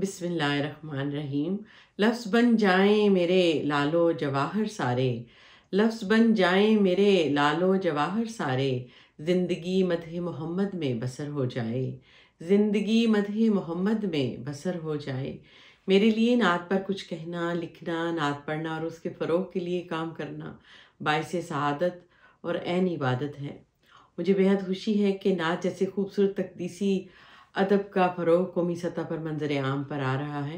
बिस्मिल्लाहिर्रहमानिर्रहीम लफ्ज़ बन जाएं मेरे लालो जवाहर सारे लफ्ज़ बन जाएं मेरे लालो जवाहर सारे ज़िंदगी मध मोहम्मद में बसर हो जाए ज़िंदगी मधे मोहम्मद में बसर हो जाए मेरे लिए नात पर कुछ कहना लिखना नात पढ़ना और उसके फ़रोग के लिए काम करना बायस शहादत और ऐन इबादत है मुझे बेहद खुशी है कि नात जैसे खूबसूरत तकदीसी अदब का फ़रोग कौमी सतह पर मंजर आम पर आ रहा है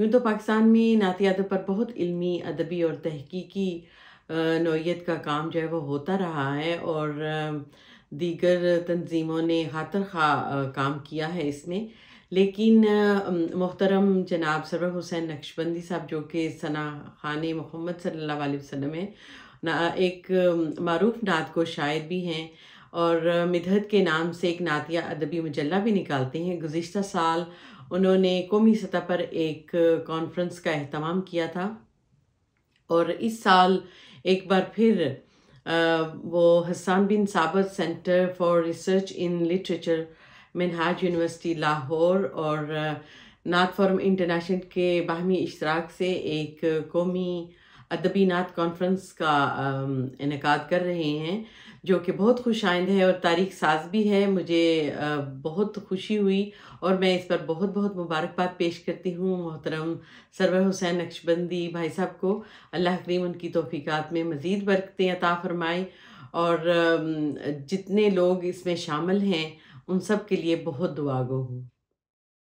यूँ तो पाकिस्तान में नाती अदब पर बहुत इल्मी अदबी और तहकीकी नौीयत का काम जो है वो होता रहा है और दीगर तंजीमों ने हाथर खा काम किया है इसमें लेकिन मोहतरम जनाब सर हुसैन नक्शबंदी साहब जो कि सना खान मोहम्मद सल्ला अलैहि है ना एक मरूफ नात को शायर भी हैं और मिधत के नाम से एक नातिया अदबी मजला भी निकालते हैं गुज्त साल उन्होंने कौमी सतह पर एक कॉन्फ्रेंस का अहतमाम किया था और इस साल एक बार फिर वो Hasan bin Sabar centre for research in literature Minhaj university Lahore और नाथ फॉरम इंटरनेशनल के बाहमी इश्तराक से एक कौमी अदबी नात कॉन्फ्रेंस का इनका कर रहे हैं जो कि बहुत खुश आइंद है और तारीख साज भी है मुझे बहुत खुशी हुई और मैं इस पर बहुत बहुत मुबारकबाद पेश करती हूँ मोहतरम सरवर हुसैन नक्शबंदी भाई साहब को अल्लाह करीम उनकी तोफ़ीक़ात में मज़ीद बरकते अता फ़रमाए और जितने लोग इसमें शामिल हैं उन सब के लिए बहुत दुआगो हूँ